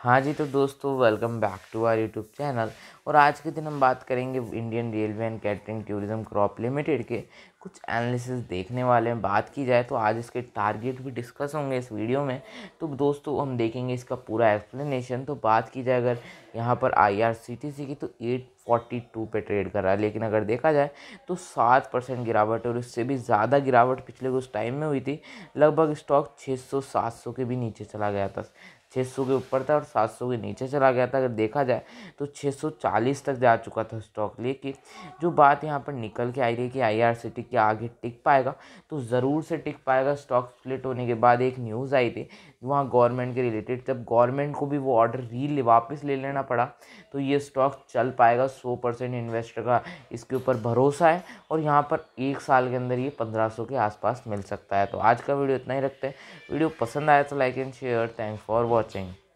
हाँ जी तो दोस्तों welcome back to our YouTube channel और आज के दिन हम बात करेंगे Indian railway and catering tourism corporation limited के कुछ एनालिसिस देखने वाले हैं बात की जाए तो आज इसके टारगेट भी डिस्कस होंगे इस वीडियो में तो दोस्तों हम देखेंगे इसका पूरा एक्सप्लेनेशन तो बात की जाए अगर यहाँ पर I R C T C की तो एट फोर्टी टू पे ट्रेड कर रहा है लेकिन अगर देखा जाए तो सात परसेंट गिरावट और इससे भी ज़्यादा गिरावट पिछले कुछ टाइम में हुई थी लगभग स्टॉक छः सौ सात सौ के भी नीचे चला गया था छः सौ के ऊपर था और सात सौ के नीचे चला गया था अगर देखा जाए तो छः सौ चालीस तक जा चुका था स्टॉक लेकिन जो बात यहाँ पर निकल के आई रही कि आई आर सी टी के आगे टिक पाएगा तो ज़रूर से टिक पाएगा स्टॉक स्प्लिट होने के बाद एक न्यूज़ आई थी वहाँ गवर्नमेंट के रिलेटेड जब गवर्नमेंट को भी वो ऑर्डर रील वापस ले लेना पड़ा तो ये स्टॉक चल पाएगा सौ परसेंट इन्वेस्टर का इसके ऊपर भरोसा है और यहाँ पर एक साल के अंदर ये पंद्रह सौ के आसपास मिल सकता है तो आज का वीडियो इतना ही रखते हैं वीडियो पसंद आया तो like and share thanks for watching